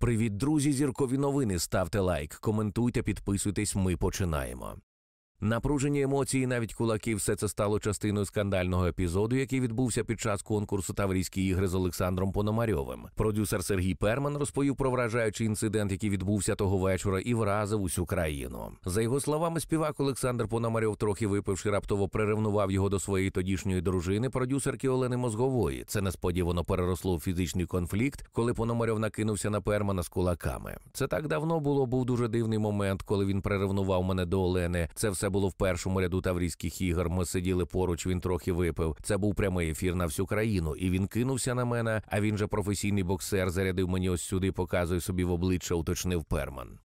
Привіт, друзі! Зіркові новини. Ставте лайк, коментуйте, підписуйтесь. Ми починаємо. Напружені емоції, навіть кулаки, все це стало частиною скандального епізоду, який відбувся під час конкурсу Таврійські ігри з Олександром Пономарьовим. Продюсер Сергій Перман розповів про вражаючий інцидент, який відбувся того вечора, і вразив усю країну. За його словами, співак Олександр Пономарьов, трохи випивши, раптово приревнував його до своєї тодішньої дружини, продюсерки Олени Мозгової. Це несподівано переросло в фізичний конфлікт, коли Пономарьов накинувся на Пермана з кулаками. Це так давно було. Був дуже дивний момент, коли він приревнував мене до Олени. Це все було в першому ряду Таврійських ігор. Ми сиділи поруч, він трохи випив. Це був прямий ефір на всю країну, і він кинувся на мене. А він же професійний боксер зарядив мені ось сюди, показує собі в обличчя, уточнив Перман.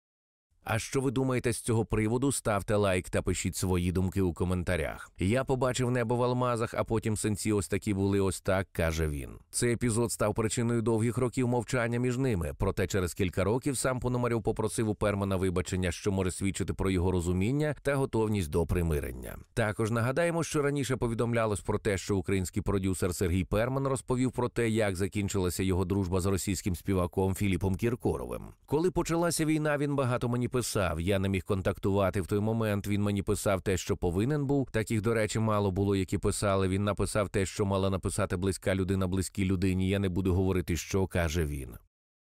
А що ви думаєте з цього приводу? Ставте лайк та пишіть свої думки у коментарях. Я побачив небо в алмазах, а потім синці ось такі були ось так, каже він. Цей епізод став причиною довгих років мовчання між ними. Проте через кілька років сам пономарів попросив у Пермана вибачення, що може свідчити про його розуміння та готовність до примирення. Також нагадаємо, що раніше повідомлялось про те, що український продюсер Сергій Перман розповів про те, як закінчилася його дружба з російським співаком Філіпом Кіркоровим. Коли почалася війна, він багато мені писав. Я не міг контактувати в той момент. Він мені писав те, що повинен був. Таких, до речі, мало було, які писали. Він написав те, що мала написати близька людина близькій людині. Я не буду говорити, що каже він.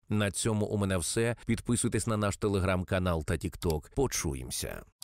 На цьому у мене все. Підписуйтесь на наш телеграм-канал та тікток. Почуємося.